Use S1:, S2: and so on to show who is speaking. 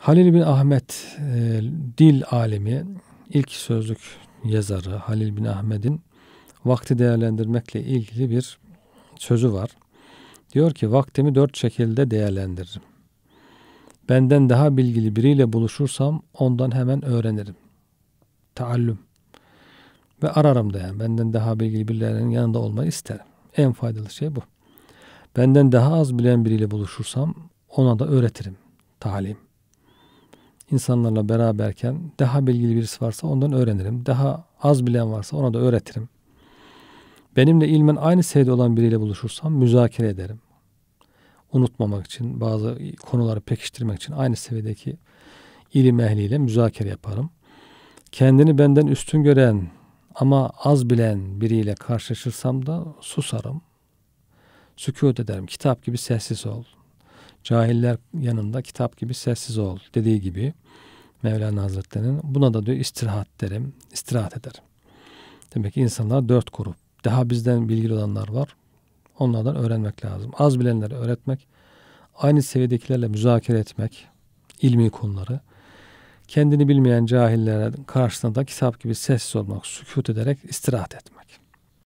S1: Halil bin Ahmet e, dil alemi ilk sözlük yazarı Halil bin Ahmet'in vakti değerlendirmekle ilgili bir sözü var. Diyor ki vaktimi dört şekilde değerlendiririm. Benden daha bilgili biriyle buluşursam ondan hemen öğrenirim. Taallüm. Ve ararım da yani. Benden daha bilgili birilerinin yanında olmayı isterim. En faydalı şey bu. Benden daha az bilen biriyle buluşursam ona da öğretirim. Talim insanlarla beraberken daha bilgili birisi varsa ondan öğrenirim. Daha az bilen varsa ona da öğretirim. Benimle ilmen aynı seviyede olan biriyle buluşursam müzakere ederim. Unutmamak için, bazı konuları pekiştirmek için aynı seviyedeki ilim ehliyle müzakere yaparım. Kendini benden üstün gören ama az bilen biriyle karşılaşırsam da susarım. Sükut ederim. Kitap gibi sessiz ol. Cahiller yanında kitap gibi sessiz ol dediği gibi Mevlana Hazretleri'nin buna da diyor istirahat derim, istirahat ederim. Demek ki insanlar dört grup. Daha bizden bilgili olanlar var. Onlardan öğrenmek lazım. Az bilenleri öğretmek, aynı seviyedekilerle müzakere etmek, ilmi konuları. Kendini bilmeyen cahillere karşısında da kitap gibi sessiz olmak, sükut ederek istirahat etmek.